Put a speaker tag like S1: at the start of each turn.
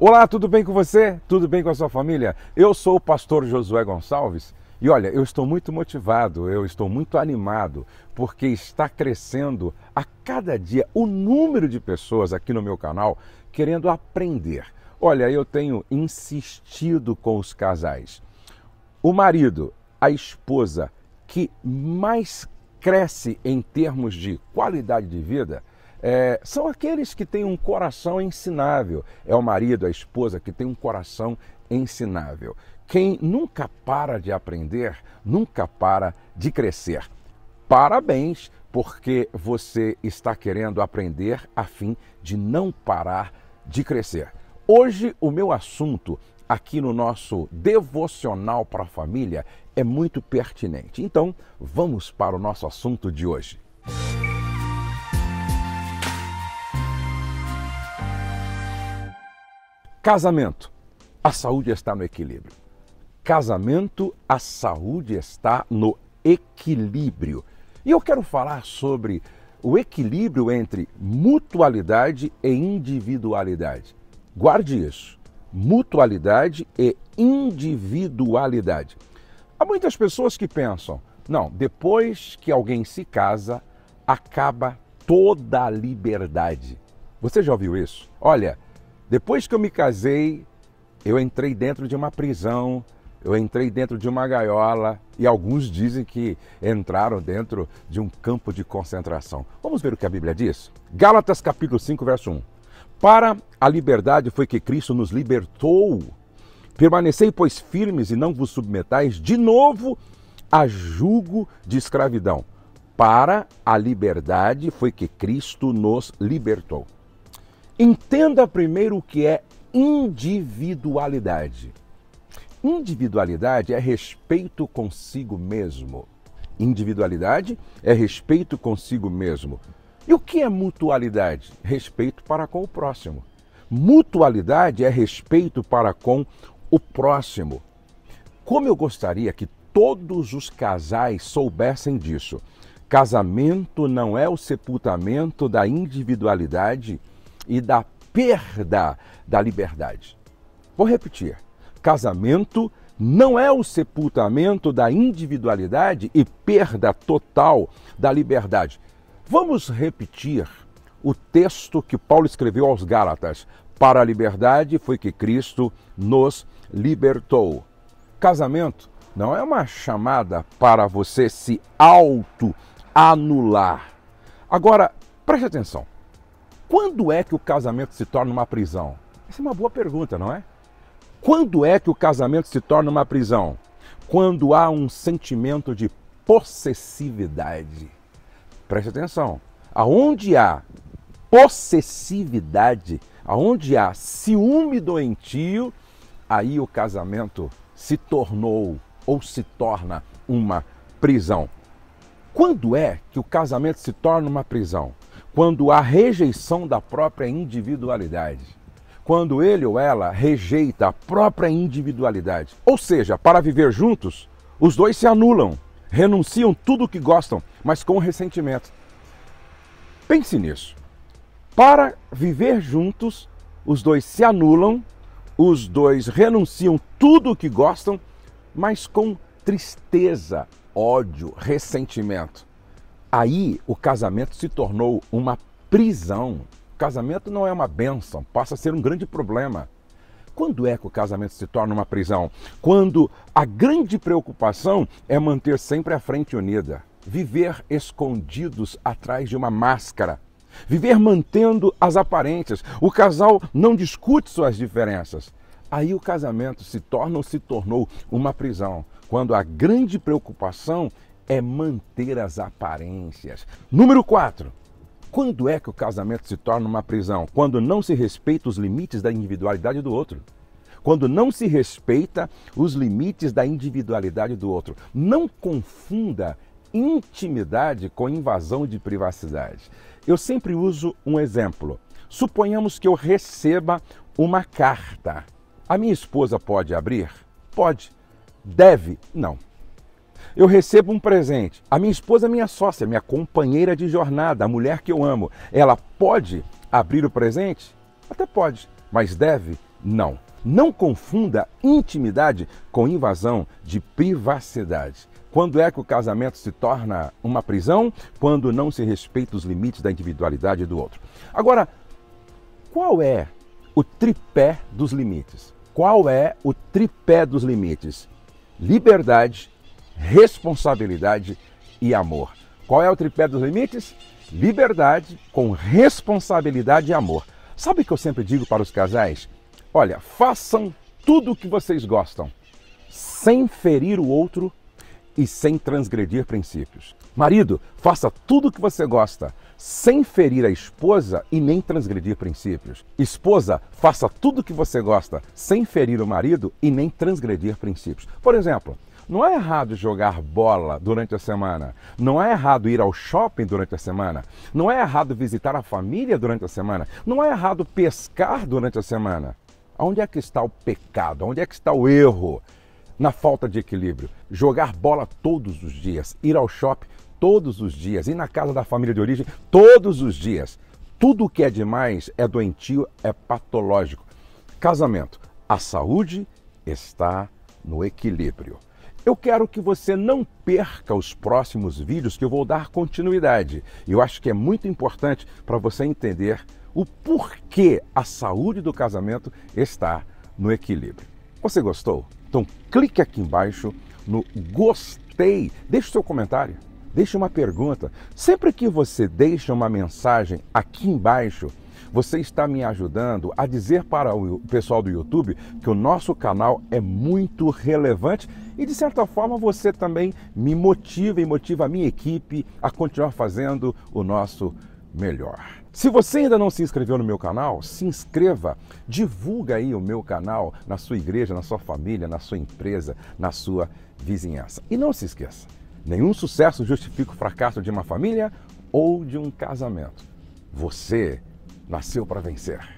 S1: Olá, tudo bem com você? Tudo bem com a sua família? Eu sou o pastor Josué Gonçalves e olha, eu estou muito motivado, eu estou muito animado, porque está crescendo a cada dia o número de pessoas aqui no meu canal querendo aprender. Olha, eu tenho insistido com os casais. O marido, a esposa que mais cresce em termos de qualidade de vida é, são aqueles que têm um coração ensinável. É o marido, a esposa que tem um coração ensinável. Quem nunca para de aprender, nunca para de crescer. Parabéns, porque você está querendo aprender a fim de não parar de crescer. Hoje, o meu assunto aqui no nosso devocional para a família é muito pertinente. Então, vamos para o nosso assunto de hoje. Casamento. A saúde está no equilíbrio. Casamento, a saúde está no equilíbrio. E eu quero falar sobre o equilíbrio entre mutualidade e individualidade. Guarde isso. Mutualidade e individualidade. Há muitas pessoas que pensam, não, depois que alguém se casa, acaba toda a liberdade. Você já ouviu isso? Olha, depois que eu me casei, eu entrei dentro de uma prisão, eu entrei dentro de uma gaiola e alguns dizem que entraram dentro de um campo de concentração. Vamos ver o que a Bíblia diz? Gálatas capítulo 5, verso 1. Para a liberdade foi que Cristo nos libertou. Permanecei, pois, firmes e não vos submetais de novo a jugo de escravidão. Para a liberdade foi que Cristo nos libertou. Entenda primeiro o que é individualidade. Individualidade é respeito consigo mesmo. Individualidade é respeito consigo mesmo. E o que é mutualidade? Respeito para com o próximo. Mutualidade é respeito para com o próximo. Como eu gostaria que todos os casais soubessem disso. Casamento não é o sepultamento da individualidade e da perda da liberdade. Vou repetir: casamento não é o sepultamento da individualidade e perda total da liberdade. Vamos repetir o texto que Paulo escreveu aos Gálatas: Para a liberdade foi que Cristo nos libertou. Casamento não é uma chamada para você se auto-anular. Agora, preste atenção. Quando é que o casamento se torna uma prisão? Essa é uma boa pergunta, não é? Quando é que o casamento se torna uma prisão? Quando há um sentimento de possessividade. Preste atenção. Aonde há possessividade, aonde há ciúme doentio, aí o casamento se tornou ou se torna uma prisão. Quando é que o casamento se torna uma prisão? quando há rejeição da própria individualidade. Quando ele ou ela rejeita a própria individualidade. Ou seja, para viver juntos, os dois se anulam, renunciam tudo o que gostam, mas com ressentimento. Pense nisso. Para viver juntos, os dois se anulam, os dois renunciam tudo o que gostam, mas com tristeza, ódio, ressentimento. Aí o casamento se tornou uma prisão. casamento não é uma bênção, passa a ser um grande problema. Quando é que o casamento se torna uma prisão? Quando a grande preocupação é manter sempre a frente unida, viver escondidos atrás de uma máscara, viver mantendo as aparências. O casal não discute suas diferenças. Aí o casamento se torna ou se tornou uma prisão, quando a grande preocupação é manter as aparências. Número 4. Quando é que o casamento se torna uma prisão? Quando não se respeita os limites da individualidade do outro. Quando não se respeita os limites da individualidade do outro. Não confunda intimidade com invasão de privacidade. Eu sempre uso um exemplo. Suponhamos que eu receba uma carta. A minha esposa pode abrir? Pode. Deve? Não eu recebo um presente. A minha esposa, é minha sócia, minha companheira de jornada, a mulher que eu amo, ela pode abrir o presente? Até pode, mas deve? Não. Não confunda intimidade com invasão de privacidade. Quando é que o casamento se torna uma prisão? Quando não se respeita os limites da individualidade do outro. Agora, qual é o tripé dos limites? Qual é o tripé dos limites? Liberdade, responsabilidade e amor. Qual é o tripé dos limites? Liberdade com responsabilidade e amor. Sabe o que eu sempre digo para os casais? Olha, façam tudo o que vocês gostam, sem ferir o outro e sem transgredir princípios. Marido, faça tudo o que você gosta, sem ferir a esposa e nem transgredir princípios. Esposa, faça tudo o que você gosta, sem ferir o marido e nem transgredir princípios. Por exemplo, não é errado jogar bola durante a semana. Não é errado ir ao shopping durante a semana. Não é errado visitar a família durante a semana. Não é errado pescar durante a semana. Onde é que está o pecado? Onde é que está o erro? Na falta de equilíbrio. Jogar bola todos os dias, ir ao shopping todos os dias, ir na casa da família de origem todos os dias. Tudo o que é demais é doentio, é patológico. Casamento. A saúde está no equilíbrio. Eu quero que você não perca os próximos vídeos que eu vou dar continuidade. Eu acho que é muito importante para você entender o porquê a saúde do casamento está no equilíbrio. Você gostou? Então clique aqui embaixo no gostei, deixe seu comentário, deixe uma pergunta. Sempre que você deixa uma mensagem aqui embaixo, você está me ajudando a dizer para o pessoal do YouTube que o nosso canal é muito relevante e, de certa forma, você também me motiva e motiva a minha equipe a continuar fazendo o nosso melhor. Se você ainda não se inscreveu no meu canal, se inscreva, divulga aí o meu canal na sua igreja, na sua família, na sua empresa, na sua vizinhança. E não se esqueça, nenhum sucesso justifica o fracasso de uma família ou de um casamento. Você nasceu para vencer.